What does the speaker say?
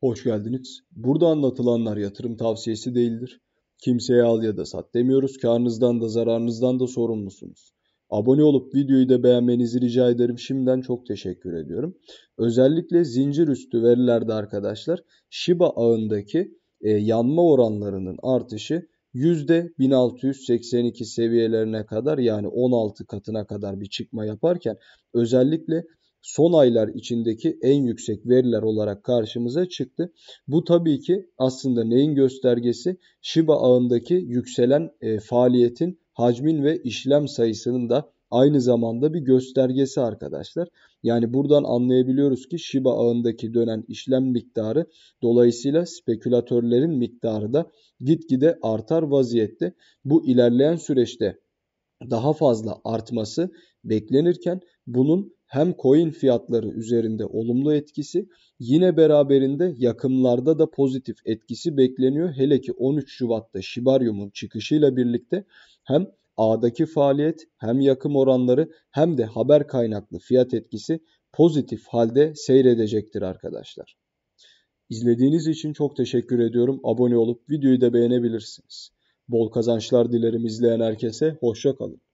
Hoş geldiniz. Burada anlatılanlar yatırım tavsiyesi değildir. Kimseye al ya da sat demiyoruz. Karnınızdan da zararınızdan da sorumlusunuz. Abone olup videoyu da beğenmenizi rica ederim. Şimdiden çok teşekkür ediyorum. Özellikle zincir üstü verilerde arkadaşlar Shiba ağındaki e, yanma oranlarının artışı %1682 seviyelerine kadar yani 16 katına kadar bir çıkma yaparken özellikle son aylar içindeki en yüksek veriler olarak karşımıza çıktı. Bu tabii ki aslında neyin göstergesi? Shiba ağındaki yükselen e, faaliyetin hacmin ve işlem sayısının da aynı zamanda bir göstergesi arkadaşlar. Yani buradan anlayabiliyoruz ki Shiba ağındaki dönen işlem miktarı dolayısıyla spekülatörlerin miktarı da gitgide artar vaziyette. Bu ilerleyen süreçte daha fazla artması beklenirken bunun hem coin fiyatları üzerinde olumlu etkisi yine beraberinde yakımlarda da pozitif etkisi bekleniyor. Hele ki 13 Şubat'ta Şibaryum'un çıkışıyla birlikte hem ağdaki faaliyet hem yakım oranları hem de haber kaynaklı fiyat etkisi pozitif halde seyredecektir arkadaşlar. İzlediğiniz için çok teşekkür ediyorum. Abone olup videoyu da beğenebilirsiniz. Bol kazançlar dilerim izleyen herkese. Hoşça kalın.